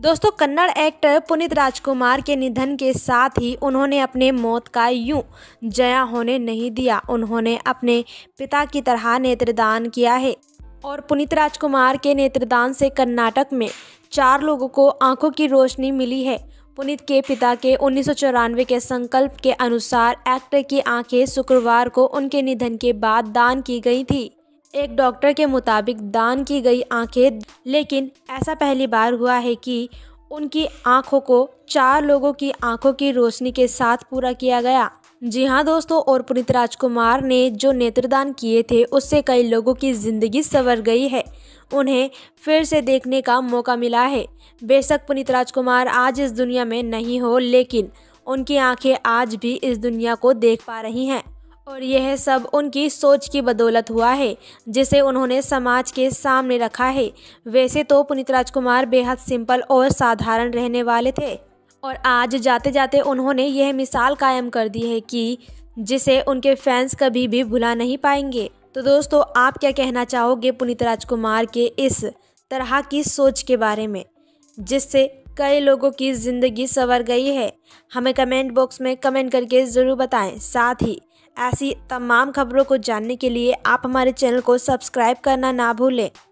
दोस्तों कन्नड़ एक्टर पुनीत राजकुमार के निधन के साथ ही उन्होंने अपने मौत का यूं जया होने नहीं दिया उन्होंने अपने पिता की तरह नेत्रदान किया है और पुनीत राजकुमार के नेत्रदान से कर्नाटक में चार लोगों को आंखों की रोशनी मिली है पुनीत के पिता के उन्नीस के संकल्प के अनुसार एक्टर की आंखें शुक्रवार को उनके निधन के बाद दान की गई थी एक डॉक्टर के मुताबिक दान की गई आंखें लेकिन ऐसा पहली बार हुआ है कि उनकी आंखों को चार लोगों की आंखों की रोशनी के साथ पूरा किया गया जी हाँ दोस्तों और पुनीत राजकुमार ने जो नेत्रदान किए थे उससे कई लोगों की ज़िंदगी संवर गई है उन्हें फिर से देखने का मौका मिला है बेशक पुनीत राजकुमार आज इस दुनिया में नहीं हो लेकिन उनकी आंखें आज भी इस दुनिया को देख पा रही हैं और यह सब उनकी सोच की बदौलत हुआ है जिसे उन्होंने समाज के सामने रखा है वैसे तो पुनीत राजकुमार बेहद सिंपल और साधारण रहने वाले थे और आज जाते जाते उन्होंने यह मिसाल कायम कर दी है कि जिसे उनके फैंस कभी भी भुला नहीं पाएंगे तो दोस्तों आप क्या कहना चाहोगे पुनीत राजकुमार के इस तरह की सोच के बारे में जिससे कई लोगों की ज़िंदगी संवर गई है हमें कमेंट बॉक्स में कमेंट करके ज़रूर बताएं साथ ही ऐसी तमाम खबरों को जानने के लिए आप हमारे चैनल को सब्सक्राइब करना ना भूलें